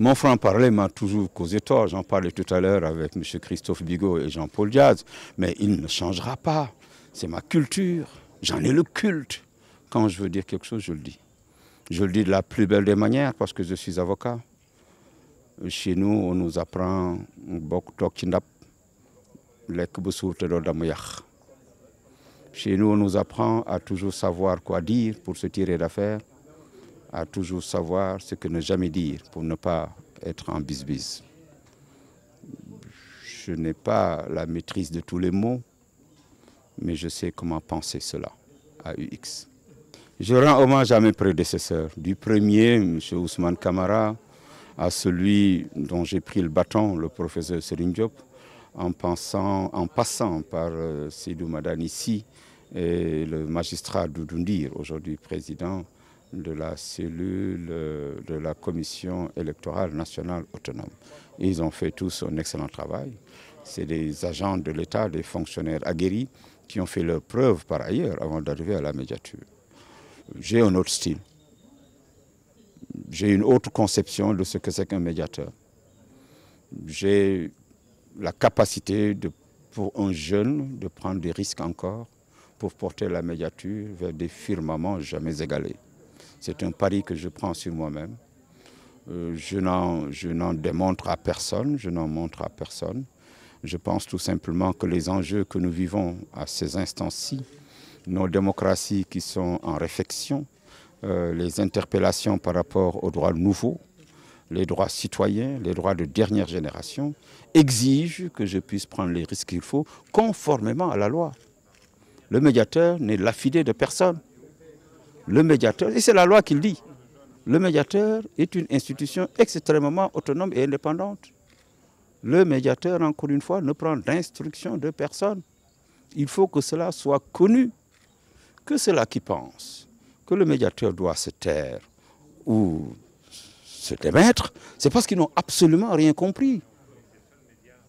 Mon franc-parler m'a toujours causé tort. J'en parlais tout à l'heure avec M. Christophe Bigot et Jean-Paul Diaz. Mais il ne changera pas. C'est ma culture. J'en ai le culte. Quand je veux dire quelque chose, je le dis. Je le dis de la plus belle des manières parce que je suis avocat. Chez nous, on nous apprend Chez nous, on nous apprend à toujours savoir quoi dire pour se tirer d'affaires à toujours savoir ce que ne jamais dire pour ne pas être en bisbis. Je n'ai pas la maîtrise de tous les mots, mais je sais comment penser cela à UX. Je rends hommage à mes prédécesseurs, du premier, M. Ousmane Kamara, à celui dont j'ai pris le bâton, le professeur Serine Diop, en, pensant, en passant par euh, Sidou ici et le magistrat Doudundir, aujourd'hui président de la cellule euh, de la Commission électorale nationale autonome. Ils ont fait tous un excellent travail. C'est des agents de l'État, des fonctionnaires aguerris qui ont fait leur preuve par ailleurs avant d'arriver à la médiature. J'ai un autre style. J'ai une autre conception de ce que c'est qu'un médiateur. J'ai la capacité pour un jeune de prendre des risques encore pour porter la médiature vers des firmaments jamais égalés. C'est un pari que je prends sur moi-même. Euh, je n'en démontre à personne, je n'en montre à personne. Je pense tout simplement que les enjeux que nous vivons à ces instants-ci, nos démocraties qui sont en réflexion, euh, les interpellations par rapport aux droits nouveaux, les droits citoyens, les droits de dernière génération, exigent que je puisse prendre les risques qu'il faut conformément à la loi. Le médiateur n'est l'affidé de personne le médiateur, et c'est la loi qui le dit, le médiateur est une institution extrêmement autonome et indépendante. Le médiateur, encore une fois, ne prend d'instruction de personne. Il faut que cela soit connu, que cela qui pense que le médiateur doit se taire ou se démettre, c'est parce qu'ils n'ont absolument rien compris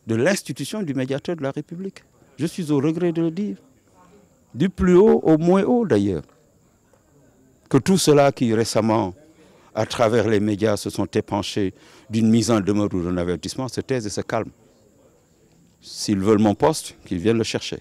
de l'institution du médiateur de la République. Je suis au regret de le dire, du plus haut au moins haut d'ailleurs que tout cela qui récemment, à travers les médias, se sont épanchés d'une mise en demeure ou d'un avertissement, se taisent et se calment. S'ils veulent mon poste, qu'ils viennent le chercher.